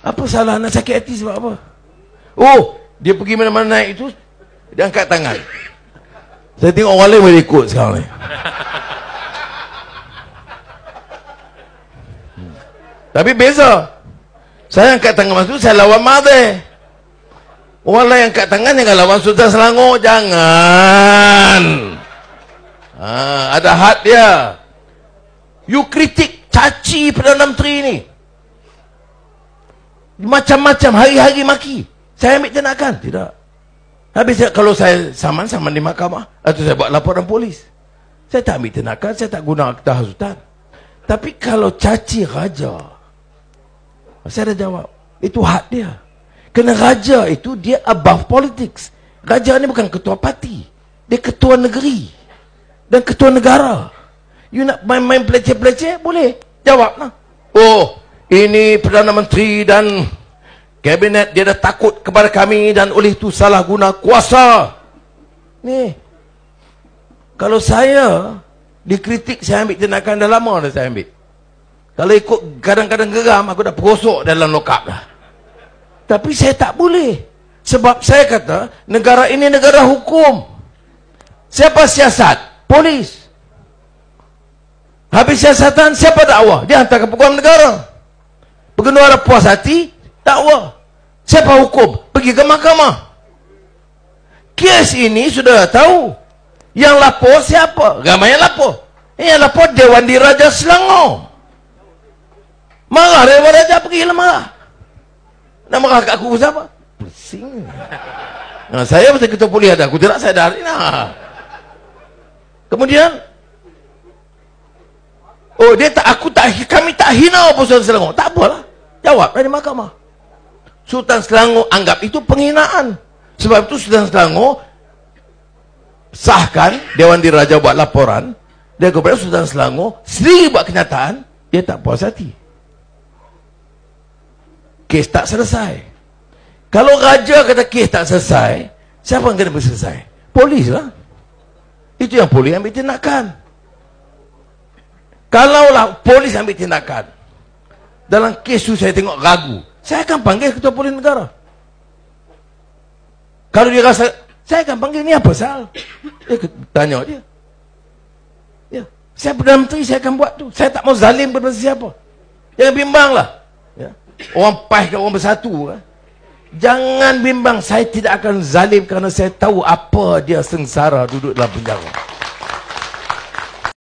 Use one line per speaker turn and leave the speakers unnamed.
Apa salah nak sakit hati sebab apa? Oh, dia pergi mana-mana naik itu, dia angkat tangan. Saya tengok orang lain boleh ikut sekarang ni. Hmm. Tapi beza. Saya angkat tangan masuk, saya lawan mata. Orang lain angkat tangan, jangan lawan sudah Selangor. Jangan. Ha, ada hat dia. You kritik caci Perdana Menteri ni. Macam-macam hari-hari maki. Saya ambil tindakan. Tidak. Habis kalau saya saman, saman di mahkamah. Atau saya buat laporan polis. Saya tak ambil tindakan, saya tak guna akta hasutan. Tapi kalau caci raja, saya ada jawab. Itu hak dia. Kena raja itu dia above politics. Raja ni bukan ketua parti. Dia ketua negeri. Dan ketua negara. You nak main-main pelece-pelece? Boleh. Jawablah. Oh, ini Perdana Menteri dan Kabinet dia dah takut kepada kami dan oleh itu salah guna kuasa. Ni. Kalau saya dikritik saya ambil tindakan dah lama dah saya ambil. Kalau ikut kadang-kadang geram aku dah perosok dalam lokap dah. Tapi saya tak boleh. Sebab saya kata negara ini negara hukum. Siapa siasat? Polis. Habis siasatan siapa dakwah? Dia hantar ke peguam negara. Pegenua ada puas hati, dakwa siapa hukum pergi ke mahkamah kes ini sudah tahu yang lapor siapa ramai yang lapor yang lapor Dewan Diraja Selangor marah Dewan Diraja pergi lah marah nak marah kat aku siapa pusing nah, saya pasal kita polis ada aku tidak sadar nah. kemudian Oh dia tak aku tak kami tak hina apa Selangor. Tak apalah. Jawab dari mahkamah. Sultan Selangor anggap itu penghinaan. Sebab itu Sultan Selangor sahkan Dewan Diraja buat laporan. Dan kepada Sultan Selangor sendiri buat kenyataan, dia tak puas hati. Kes tak selesai. Kalau raja kata kes tak selesai, siapa yang kena berselesai? Polis lah. Itu yang polis ambil tindakan. Kalaulah polis ambil tindakan, dalam kes itu saya tengok ragu. Saya akan panggil ketua polis negara. Kalau dia rasa, saya akan panggil ni apa sal? Dia tanya dia. Ya. Saya Perdana Menteri, saya akan buat tu. Saya tak mau zalim kepada siapa. Jangan bimbang lah. Ya. Orang pahit ke orang bersatu. Kan? Jangan bimbang, saya tidak akan zalim kerana saya tahu apa dia sengsara duduk dalam penjara.